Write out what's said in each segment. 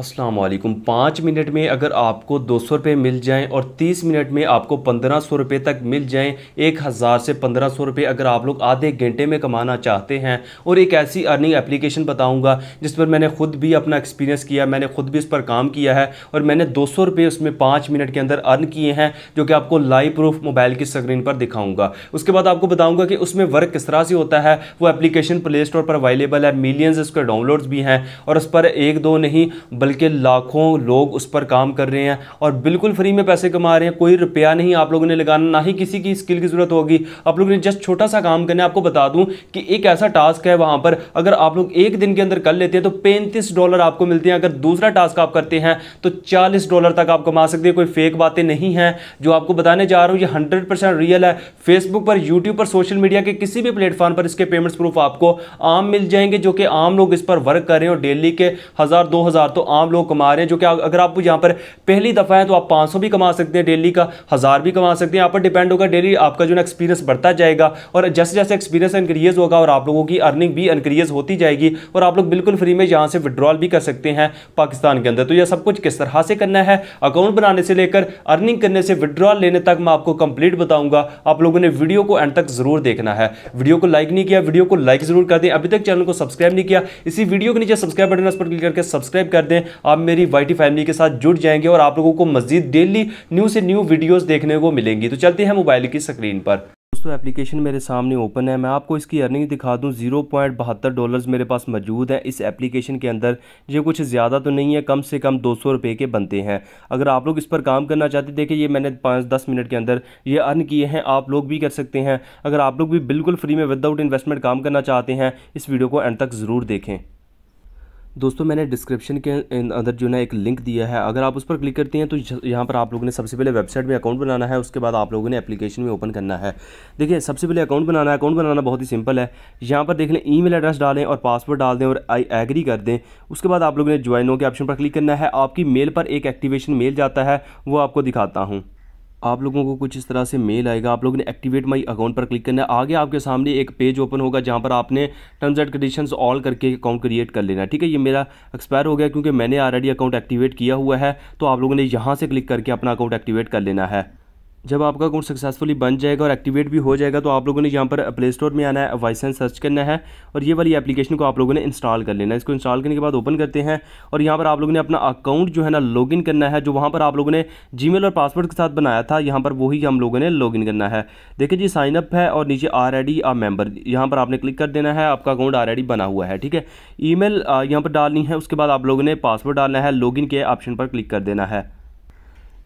असलकम पाँच मिनट में अगर आपको दो सौ रुपये मिल जाएं और तीस मिनट में आपको पंद्रह सौ रुपये तक मिल जाएं एक हज़ार से पंद्रह सौ रुपये अगर आप लोग आधे घंटे में कमाना चाहते हैं और एक ऐसी अर्निंग एप्लीकेशन बताऊंगा जिस पर मैंने ख़ुद भी अपना एक्सपीरियंस किया मैंने ख़ुद भी इस पर काम किया है और मैंने दो सौ रुपये उसमें पाँच मिनट के अंदर अर्न किए हैं जो कि आपको लाइव प्रूफ मोबाइल की स्क्रीन पर दिखाऊँगा उसके बाद आपको बताऊँगा कि उसमें वर्क किस तरह से होता है वो एप्लीकेशन प्ले स्टोर पर अवेलेबल है मिलियंस उसके डाउनलोड्स भी हैं और उस पर एक दो नहीं बल्कि लाखों लोग उस पर काम कर रहे हैं और बिल्कुल फ्री में पैसे कमा रहे हैं कोई रुपया नहीं आप लोगों ने लगाना ना ही किसी की स्किल की ज़रूरत होगी आप लोगों ने जस्ट छोटा सा काम करना है आपको बता दूं कि एक ऐसा टास्क है वहां पर अगर आप लोग एक दिन के अंदर कर लेते हैं तो पैंतीस डॉलर आपको मिलते हैं अगर दूसरा टास्क आप करते हैं तो चालीस डॉलर तक आप कमा सकते हैं कोई फेक बातें नहीं है जो आपको बताने जा रहा हूँ ये हंड्रेड परसेंट रियल है फेसबुक पर यूट्यूब पर सोशल मीडिया के किसी भी प्लेटफॉर्म पर इसके पेमेंट्स प्रूफ आपको आम मिल जाएंगे जो कि आम लोग इस पर वर्क कर रहे हैं और डेली के हज़ार दो हज़ार तो आम आम लोग कमा रहे हैं जो कि अगर आप यहाँ पर पहली दफ़ा है तो आप पाँच भी कमा सकते हैं डेली का हज़ार भी कमा सकते हैं यहाँ पर डिपेंड होगा डेली आपका जो ना एक्सपीरियंस बढ़ता जाएगा और जैसे जैसे एक्सपीरियंस इंक्रीज होगा और आप लोगों की अर्निंग भी इंक्रीज होती जाएगी और आप लोग बिल्कुल फ्री में यहाँ से विड्रॉल भी कर सकते हैं पाकिस्तान के अंदर तो यह सब कुछ किस तरह से करना है अकाउंट बनाने से लेकर अर्निंग करने से विड्रॉल लेने तक मैं आपको कंप्लीट बताऊंगा आप लोगों ने वीडियो को एंड तक जरूर देखना है वीडियो को लाइक नहीं किया वीडियो को लाइक जरूर कर दें अभी तक चैनल को सब्सक्राइब नहीं किया इसी वीडियो के नीचे सब्सक्राइब बटन पर क्लिक करके सब्सक्राइब कर दें आप मेरी वाइटी फैमिली के साथ जुड़ जाएंगे और आप लोगों को मजीद डेली न्यू से न्यू वीडियोज़ देखने को मिलेंगी तो चलते हैं मोबाइल की स्क्रीन पर दोस्तों एप्लीकेशन मेरे सामने ओपन है मैं आपको इसकी अर्निंग दिखा दूं जीरो पॉइंट बहत्तर डॉलर्स मेरे पास मौजूद है इस एप्लीकेशन के अंदर ये कुछ ज़्यादा तो नहीं है कम से कम दो सौ रुपये के बनते हैं अगर आप लोग इस पर काम करना चाहते देखिए ये मैंने पाँच दस मिनट के अंदर ये अर्न किए हैं आप लोग भी कर सकते हैं अगर आप लोग भी बिल्कुल फ्री में विदाउट इन्वेस्टमेंट काम करना चाहते हैं इस वीडियो को एंड तक ज़रूर देखें दोस्तों मैंने डिस्क्रिप्शन के अंदर जो ना एक लिंक दिया है अगर आप उस पर क्लिक करते हैं तो यहाँ पर आप लोगों ने सबसे पहले वेबसाइट में अकाउंट बनाना है उसके बाद आप लोगों ने एप्लीकेशन में ओपन करना है देखिए सबसे पहले अकाउंट बनाना है अकाउंट बनाना बहुत ही सिंपल है यहाँ पर देख लें मेल एड्रेस डालें और पासवर्ड डाल दें और एग्री कर दें उसके बाद आप लोगों ने ज्वाइन हो के ऑप्शन पर क्लिक करना है आपकी मेल पर एक एक्टिवेशन मेल जाता है वो आपको दिखाता हूँ आप लोगों को कुछ इस तरह से मेल आएगा आप लोगों ने एक्टिवेट माई अकाउंट पर क्लिक करना है आगे आपके सामने एक पेज ओपन होगा जहाँ पर आपने टर्म्स एंड कंडीशंस ऑल करके अकाउंट क्रिएट कर लेना है ठीक है ये मेरा एक्सपायर हो गया क्योंकि मैंने ऑलरेडी अकाउंट एक्टिवेट किया हुआ है तो आप लोगों ने यहाँ से क्लिक करके अपना अकाउंट एक्टिवेट कर लेना है जब आपका अकाउंट सक्सेसफुली बन जाएगा और एक्टिवेट भी हो जाएगा तो आप लोगों ने यहाँ पर प्ले स्टोर में आना है वाइसेंस सर्च करना है और ये वाली एप्लीकेशन को आप लोगों ने इंस्टॉल कर लेना है इसको इंस्टॉल करने के बाद ओपन करते हैं और यहाँ पर आप लोगों ने अपना अकाउंट जो है ना लॉगिन करना है जो वहाँ पर आप लोगों ने जी और पासवर्ड के साथ बनाया था यहाँ पर वही हम लोगों ने लॉगिन करना है देखिए जी साइनअप है और नीचे आर आई आ मेम्बर यहाँ पर आपने क्लिक कर देना है आपका अकाउंट आर बना हुआ है ठीक है ई मेल यहाँ पर डालनी है उसके बाद आप लोगों ने पासवर्ड डालना है लॉग के ऑप्शन पर क्लिक कर देना है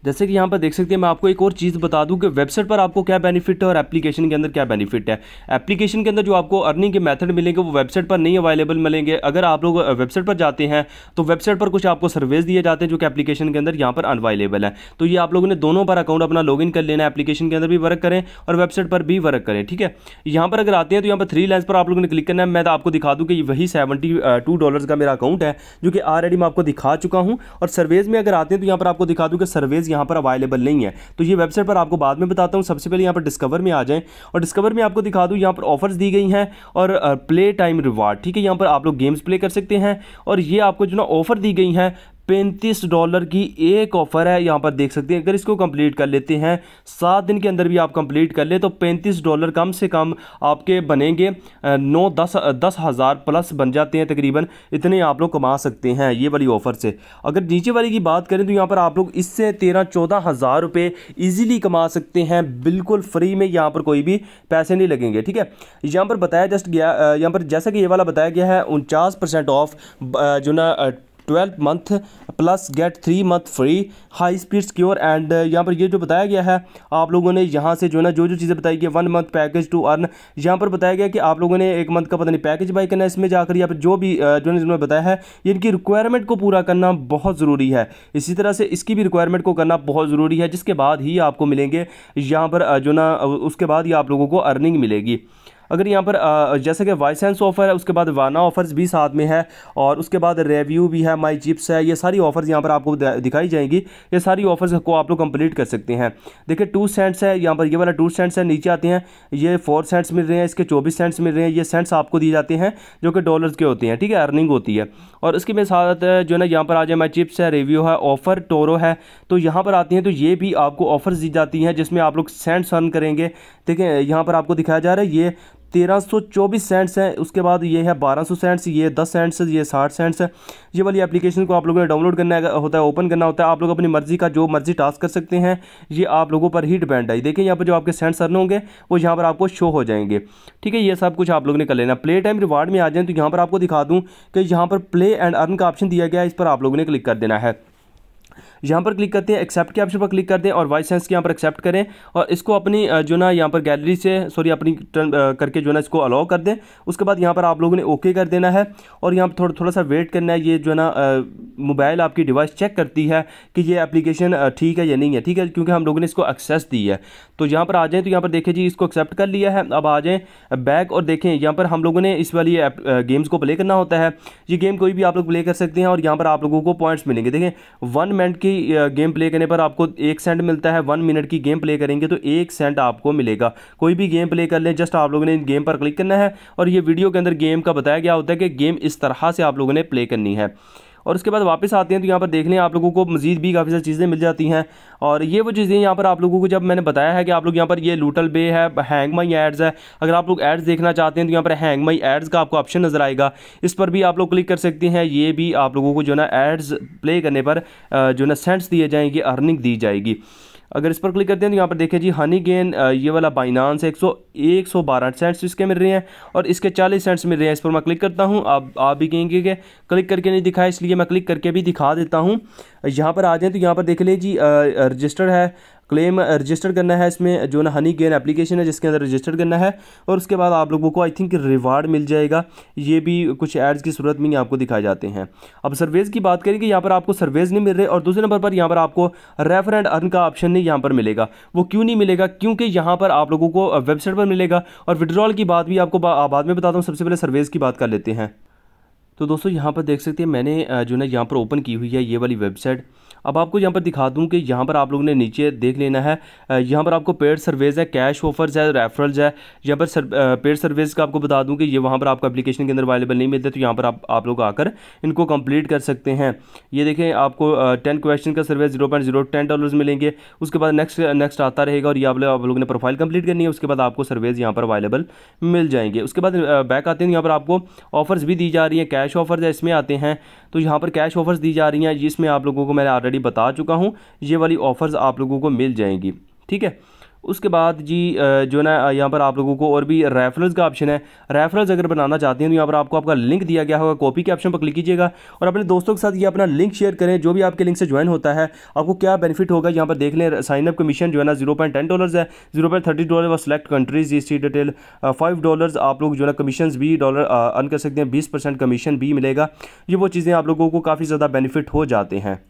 जैसे कि यहाँ पर देख सकते हैं मैं आपको एक और चीज़ बता दूँ कि वेबसाइट पर आपको क्या बेनिफिट है और एप्लीकेशन के अंदर क्या बेनिफिट है एप्लीकेशन के अंदर जो आपको अर्निंग के मेथड मिलेंगे वो वेबसाइट पर नहीं अवेलेबल मिलेंगे अगर आप लोग वेबसाइट पर जाते हैं तो वेबसाइट पर कुछ आपको सर्विस दिए जाते हैं जो कि एप्लीकेशन के अंदर यहाँ पर अनवाइलेबल है तो ये आप लोगों ने दोनों पर अकाउंट अपना लॉग कर लेना है एप्लीकेशन के अंदर भी वर्क करें और वेबसाइट पर भी वर्क करें ठीक है यहाँ पर अगर आते हैं तो यहाँ पर थ्री लाइन्स पर आप लोगों ने क्लिक करना है मैं तो आपको दिखा दूँ कि वही सेवेंटी टू डॉलर का मेरा अकाउंट है जो कि ऑलरेडी मैं आपको दिखा चुका हूँ और सर्वेज में अगर आते हैं तो यहाँ पर आपको दिखा दूँ कि सर्वेज यहाँ पर अवेलेबल नहीं है तो ये वेबसाइट पर आपको बाद में बताता हूँ सबसे पहले यहाँ पर डिस्कवर में आ जाएँ और डिस्कवर में आपको दिखा दूँ यहाँ पर ऑफर्स दी गई हैं और प्ले टाइम रिवार्ड ठीक है यहाँ पर आप लोग गेम्स प्ले कर सकते हैं और ये आपको जो ना ऑफर दी गई हैं पैंतीस डॉलर की एक ऑफ़र है यहाँ पर देख सकते हैं अगर इसको कंप्लीट कर लेते हैं सात दिन के अंदर भी आप कंप्लीट कर ले तो पैंतीस डॉलर कम से कम आपके बनेंगे नौ दस दस हज़ार प्लस बन जाते हैं तकरीबन इतने आप लोग कमा सकते हैं ये वाली ऑफ़र से अगर नीचे वाली की बात करें तो यहाँ पर आप लोग इससे तेरह चौदह हज़ार रुपये ईजीली कमा सकते हैं बिल्कुल फ्री में यहाँ पर कोई भी पैसे नहीं लगेंगे ठीक है यहाँ पर बताया जस्ट गया यहाँ पर जैसा कि ये वाला बताया गया है उनचास परसेंट ऑफ जो ना twelve month plus get three month free high speed secure and यहाँ पर ये जो बताया गया है आप लोगों ने यहाँ से जो है ना जो जो चीज़ें बताई गई one month package to earn यहाँ पर बताया गया कि आप लोगों ने एक मंथ का पता नहीं पैकेज बाई करना है इसमें जाकर या फिर जो भी uh, जो है जिन्होंने बताया है इनकी रिक्वायरमेंट को पूरा करना बहुत ज़रूरी है इसी तरह से इसकी भी रिक्वायरमेंट को करना बहुत ज़रूरी है जिसके बाद ही आपको मिलेंगे यहाँ पर uh, जो ना उसके बाद ही आप लोगों को अर्निंग मिलेगी अगर यहाँ पर जैसे कि वाइसेंस ऑफ़र है उसके बाद वाना ऑफ़र्स भी साथ में है और उसके बाद रेव्यू भी है माई चिप्स है ये सारी ऑफ़र्स यहाँ पर आपको दिखाई जाएंगी ये सारी ऑफ़र्स को आप लोग कंप्लीट कर सकते हैं देखिए टू सेंट्स है यहाँ पर ये वाला टू सेंट्स है नीचे आते हैं ये फोर सेंट्स मिल रहे हैं इसके चौबीस सेंट्स मिल रहे हैं ये सेंट्स आपको दिए जाते हैं जो कि डॉलर्स के होते हैं ठीक है अर्निंग होती है और इसके मेरे साथ जो है ना यहाँ पर आ जाए माई चिप्स है रिव्यू है ऑफ़र टोरो है तो यहाँ पर आती हैं तो ये भी आपको ऑफ़र्स दी जाती हैं जिसमें आप लोग सेंट्स अर्न करेंगे ठीक है यहाँ पर आपको दिखाया जा रहा है ये तेरह सौ चौबीस सेंट्स हैं उसके बाद ये है बारह सौ सेंट्स ये दस सेंट्स ये साठ सेंट्स है ये वाली एप्लीकेशन को आप लोगों ने डाउनलोड करना होता है ओपन करना होता है आप लोग अपनी मर्जी का जो मर्जी टास्क कर सकते हैं ये आप लोगों पर ही डिपेंड है देखिए यहाँ पर जो आपके सेंट्स अर्न होंगे वो यहाँ पर आपको शो हो जाएंगे ठीक है ये सब कुछ आप लोगों ने कर लेना प्ले टाइम रिवार्ड में आ जाए तो यहाँ पर आपको दिखा दूँ कि यहाँ पर प्ले एंड अर्न का ऑप्शन दिया गया है इस पर आप लोगों ने क्लिक कर देना है यहाँ पर क्लिक करते हैं एक्सेप्ट के ऑप्शन पर क्लिक करते हैं और वाइस सेंस के यहाँ पर एक्सेप्ट करें और इसको अपनी जो ना यहाँ पर गैलरी से सॉरी अपनी टर्न करके जो ना इसको अलाउ कर दें उसके बाद यहाँ पर आप लोगों ने ओके कर देना है और यहाँ पर थोड़ा थोड़ा सा वेट करना है ये जो ना मोबाइल आपकी डिवाइस चेक करती है कि ये एप्लीकेशन ठीक है या नहीं है ठीक है क्योंकि हम लोगों ने इसको एक्सेस दी है तो यहाँ पर आ जाएँ तो यहाँ पर देखें जी इसको एक्सेप्ट कर लिया है अब आ जाएँ बैक और देखें यहाँ पर हम लोगों ने इस वाली गेम्स को प्ले करना होता है ये गेम कोई भी आप लोग प्ले कर सकते हैं और यहाँ पर आप लोगों को पॉइंट्स मिलेंगे देखें वन मिनट की ही गेम प्ले करने पर आपको एक सेंट मिलता है वन मिनट की गेम प्ले करेंगे तो एक सेंट आपको मिलेगा कोई भी गेम प्ले कर लें जस्ट आप लोगों ने गेम पर क्लिक करना है और ये वीडियो के अंदर गेम का बताया गया होता है कि गेम इस तरह से आप लोगों ने प्ले करनी है और उसके बाद वापस आते हैं तो यहाँ पर देख लें आप लोगों को मजीद भी काफ़ी सारी चीज़ें मिल जाती हैं और ये वो चीज़ें यहाँ पर आप लोगों को जब मैंने बताया है कि आप लोग यहाँ पर ये लूटल बे है हैंग माई एड्स है अगर आप लोग एड्स देखना चाहते हैं तो यहाँ पर हैंग माई एड्स का आपको ऑप्शन नज़र आएगा इस पर भी आप लोग क्लिक कर सकते हैं ये भी आप लोगों को जो ना एड्स प्ले करने पर जो ना सेंट्स दिए जाएंगे अर्निंग दी जाएगी अगर इस पर क्लिक करते हैं तो यहाँ पर देखें जी हनी गेन ये वाला बाइनांस है एक सौ एक सौ बारह सेंट्स इसके मिल रहे हैं और इसके चालीस सेंट्स मिल रहे हैं इस पर मैं क्लिक करता हूँ आप आप भी कहेंगे कि क्लिक करके नहीं दिखाया इसलिए मैं क्लिक करके भी दिखा देता हूँ यहाँ पर आ जाएँ तो यहाँ पर देख लें जी रजिस्टर है क्लेम रजिस्टर करना है इसमें जो ना हनी गेन एप्लीकेशन है जिसके अंदर रजिस्टर करना है और उसके बाद आप लोगों को आई थिंक रिवार्ड मिल जाएगा ये भी कुछ एड्स की सूरत में आपको दिखाए जाते हैं अब सर्वेज़ की बात करें कि यहाँ पर आपको सर्वेज नहीं मिल रहे और दूसरे नंबर पर यहाँ पर आपको रेफर एंड अर्न का ऑप्शन नहीं यहाँ पर मिलेगा वो क्यों नहीं मिलेगा क्योंकि यहाँ पर आप लोगों को वेबसाइट पर मिलेगा और विड्रॉल की बात भी आपको बाद में बताता हूँ सबसे पहले सर्वेज की बात कर लेते हैं तो दोस्तों यहाँ पर देख सकते हैं मैंने जो ना यहाँ पर ओपन की हुई है ये वाली वेबसाइट अब आपको यहाँ पर दिखा दूँ कि यहाँ पर आप लोगों ने नीचे देख लेना है यहाँ पर आपको पेड सर्वेज है कैश ऑफर्स है रेफरल्स है यहाँ पर सर, पेड सर्विस का आपको बता दूँ कि ये वहाँ पर आपको एप्लीकेशन के अंदर अवेलेबल नहीं मिलते तो यहाँ पर आप आप लोग आकर इनको कंप्लीट कर सकते हैं ये देखें आपको टेन क्वेश्चन का survey zero point zero ten मिलेंगे उसके बाद नेक्स्ट नेक्स्ट आता रहेगा और ये आप लोगों ने प्रोफाइल कम्प्लीट करनी है उसके बाद आपको सर्वेज यहाँ पर अवेलेबल मिल जाएंगे उसके बाद बैक आते हैं यहाँ पर आपको ऑफर्स भी दी जा रही है कैश कैश ऑफर्स इसमें आते हैं तो यहाँ पर कैश ऑफर्स दी जा रही हैं जिसमें आप लोगों को मैंने ऑलरेडी बता चुका हूँ ये वाली ऑफर्स आप लोगों को मिल जाएंगी ठीक है उसके बाद जी जो ना यहाँ पर आप लोगों को और भी रेफरल्स का ऑप्शन है रेफरल्स अगर बनाना चाहते हैं तो यहाँ पर आपको आपका लिंक दिया गया होगा कॉपी के ऑप्शन पर क्लिक कीजिएगा और अपने दोस्तों के साथ ये अपना लिंक शेयर करें जो भी आपके लिंक से ज्वाइन होता है आपको क्या बेनिफिट होगा यहाँ पर देख लें साइनअप कमीशन जो है ना जीरो पॉइंट टेन डॉलर है जीरो पॉइंट थर्टी डॉलर और सेलेक्ट कंट्रीज इसकी डिटेल फाइव डॉलर आप लोग जो है ना कमीशन भी डॉलर अर्न कर सकते हैं बीस परसेंट कमीशन भी मिलेगा ये वो चीज़ें आप लोगों को काफ़ी ज़्यादा बेनिफिट हो जाते हैं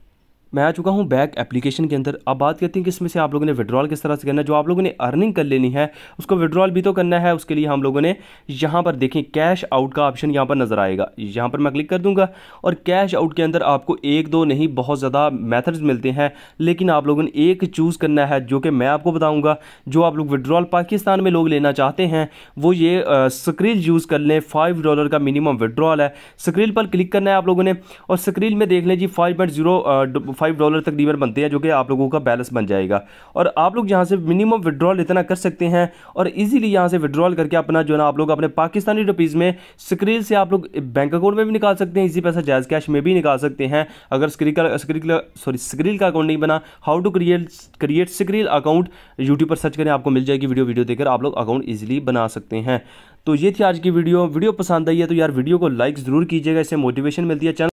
मैं आ चुका हूँ बैक एप्लीकेशन के अंदर अब बात करते हैं कि इसमें से आप लोगों ने विड्रॉल किस तरह से करना है जो आप लोगों ने अर्निंग कर लेनी है उसको विड्रॉल भी तो करना है उसके लिए हम लोगों ने यहाँ पर देखें कैश आउट का ऑप्शन यहाँ पर नज़र आएगा यहाँ पर मैं क्लिक कर दूँगा और कैश आउट के अंदर आपको एक दो नहीं बहुत ज़्यादा मैथड्स मिलते हैं लेकिन आप लोगों ने एक चूज़ करना है जो कि मैं आपको बताऊँगा जो आप लोग विड्रॉल पाकिस्तान में लोग लेना चाहते हैं वो ये स्क्रील यूज़ कर लें फाइव डॉलर का मिनिमम विड्रॉल है स्क्रील पर क्लिक करना है आप लोगों ने और स्क्रील में देख लें जी five point zero five dollar तकरीबन बनते हैं जो कि आप लोगों का बैलेंस बन जाएगा और आप लोग यहाँ से मिनिमम विड्रॉल इतना कर सकते हैं और इजीली यहाँ से विड्रॉल करके अपना जो है ना आप लोग अपने पाकिस्तानी रुपीज़ में स्क्रील से आप लोग बैंक अकाउंट में भी निकाल सकते हैं इसी पैसा जायज़ कैश में भी निकाल सकते हैं अगर स्क्रीन का स्क्रीन का सॉरी स्क्रील का अकाउंट नहीं बना how to create create Skrill account YouTube पर सर्च करें आपको मिल जाएगी वीडियो वीडियो देखकर आप लोग अकाउंट ईजिली बना सकते हैं तो ये थी आज की वीडियो वीडियो पसंद आई है तो यार वीडियो को लाइक ज़रूर कीजिएगा इससे मोटिवेशन मिलती है चैनल